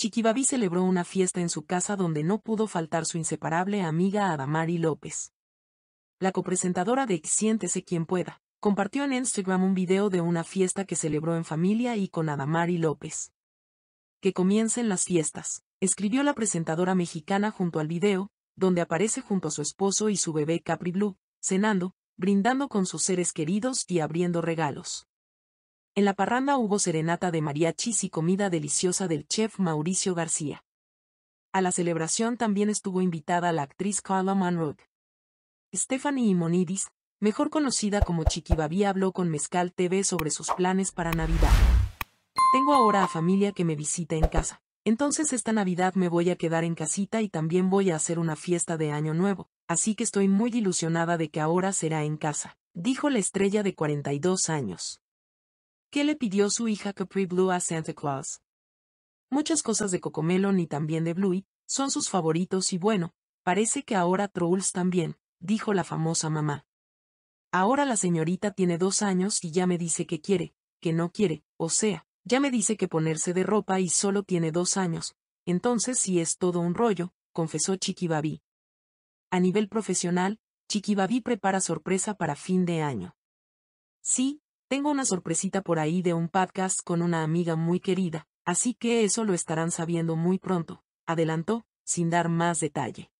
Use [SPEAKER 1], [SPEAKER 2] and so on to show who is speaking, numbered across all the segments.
[SPEAKER 1] Chiquibabí celebró una fiesta en su casa donde no pudo faltar su inseparable amiga Adamari López. La copresentadora de Siéntese quien pueda, compartió en Instagram un video de una fiesta que celebró en familia y con Adamari López. Que comiencen las fiestas, escribió la presentadora mexicana junto al video, donde aparece junto a su esposo y su bebé Capri Blue, cenando, brindando con sus seres queridos y abriendo regalos. En la parranda hubo serenata de mariachis y comida deliciosa del chef Mauricio García. A la celebración también estuvo invitada la actriz Carla Monroe. Stephanie Imonidis, mejor conocida como Chiquibabí, habló con Mezcal TV sobre sus planes para Navidad. Tengo ahora a familia que me visita en casa. Entonces esta Navidad me voy a quedar en casita y también voy a hacer una fiesta de Año Nuevo, así que estoy muy ilusionada de que ahora será en casa, dijo la estrella de 42 años. ¿Qué le pidió su hija Capri Blue a Santa Claus? Muchas cosas de Cocomelon ni también de Bluey son sus favoritos y bueno, parece que ahora Trolls también, dijo la famosa mamá. Ahora la señorita tiene dos años y ya me dice que quiere, que no quiere, o sea, ya me dice que ponerse de ropa y solo tiene dos años, entonces sí es todo un rollo, confesó Chiquibabí. A nivel profesional, Chiquibabí prepara sorpresa para fin de año. Sí, tengo una sorpresita por ahí de un podcast con una amiga muy querida, así que eso lo estarán sabiendo muy pronto, adelantó, sin dar más detalle.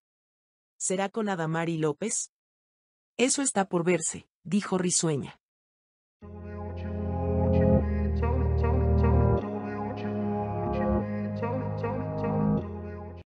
[SPEAKER 1] ¿Será con Adamari López? Eso está por verse, dijo risueña.